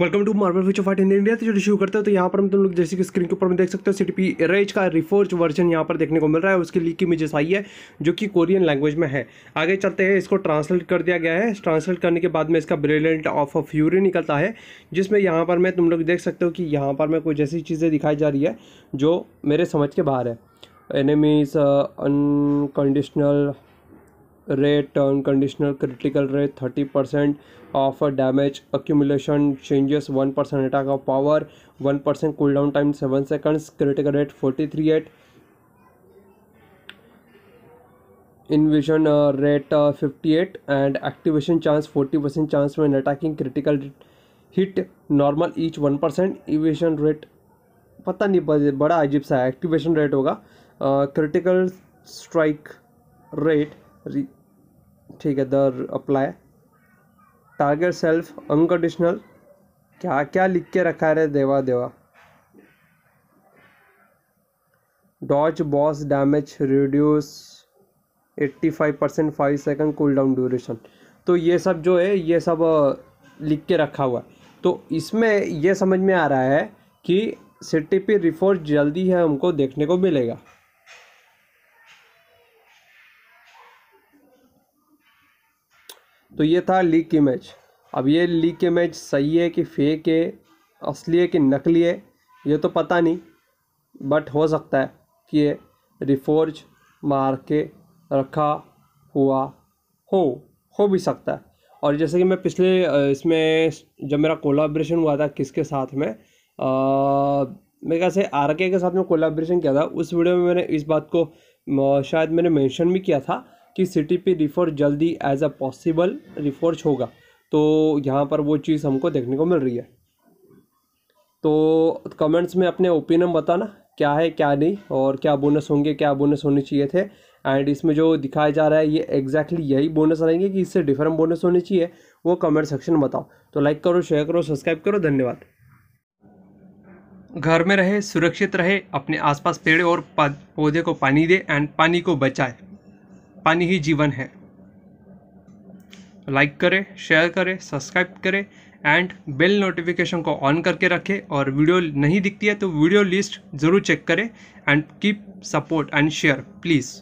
welcome to Marvel future fight in India से जो शुरू करते हैं तो यहाँ पर हम तुम लोग जैसे कि स्क्रीन के ऊपर में देख सकते हो सी टी रेज का रिफोर्ज वर्जन यहाँ पर देखने को मिल रहा है उसकी लीक इमेजेस आई है जो कि कोरियन लैंग्वेज में है आगे चलते हैं इसको ट्रांसलेट कर दिया गया है ट्रांसलेट करने के बाद में इसका ब्रिलियंट ऑफ ऑफ फ्यूरी निकलता है जिसमें यहाँ पर मैं तुम लोग देख सकते हो कि यहाँ पर मैं कुछ ऐसी चीज़ें दिखाई जा रही है जो मेरे समझ के बाहर है enemies unconditional uh, rate turn conditioner critical rate thirty percent of damage accumulation changes one percent attack of power one percent cool down time seven seconds critical rate forty three eight evasion rate fifty eight and activation chance forty percent chance में attacking critical hit normal each one percent evasion rate पता नहीं बड़ा अजीब सा है activation rate होगा critical strike rate ठीक है the apply target self unconditional क्या क्या लिख के रखा है देवा देवा डॉच boss damage reduce 85 percent five second cool down duration तो ये सब जो है ये सब लिख के रखा हुआ है तो इसमें यह समझ में आ रहा है कि सी टी पी रिफोर्स जल्दी है हमको देखने को मिलेगा तो ये था लीक की मैच अब ये लीक इमेज सही है कि फेक है असली है कि नकली है ये तो पता नहीं बट हो सकता है कि ये रिफोर्ज मार के रखा हुआ हो हो भी सकता है और जैसे कि मैं पिछले इसमें जब मेरा कोलाब्रेशन हुआ था किसके साथ में मेरे ख्याल से आर के साथ में कोलाब्रेशन किया था उस वीडियो में मैंने इस बात को शायद मैंने मेंशन भी किया था कि सिटी पे रिफर जल्दी एज अ पॉसिबल रिफोर्स होगा तो यहाँ पर वो चीज़ हमको देखने को मिल रही है तो कमेंट्स में अपने ओपिनियन बताना क्या है क्या नहीं और क्या बोनस होंगे क्या बोनस होने चाहिए थे एंड इसमें जो दिखाया जा रहा है ये एग्जैक्टली exactly यही बोनस रहेंगे कि इससे डिफरेंट बोनस होने चाहिए वो कमेंट सेक्शन में बताओ तो लाइक करो शेयर करो सब्सक्राइब करो धन्यवाद घर में रहे सुरक्षित रहे अपने आसपास पेड़ और पौधे को पानी दे एंड पानी को बचाए पानी ही जीवन है लाइक करें शेयर करें सब्सक्राइब करें एंड बेल नोटिफिकेशन को ऑन करके रखें और वीडियो नहीं दिखती है तो वीडियो लिस्ट ज़रूर चेक करें and keep support and share please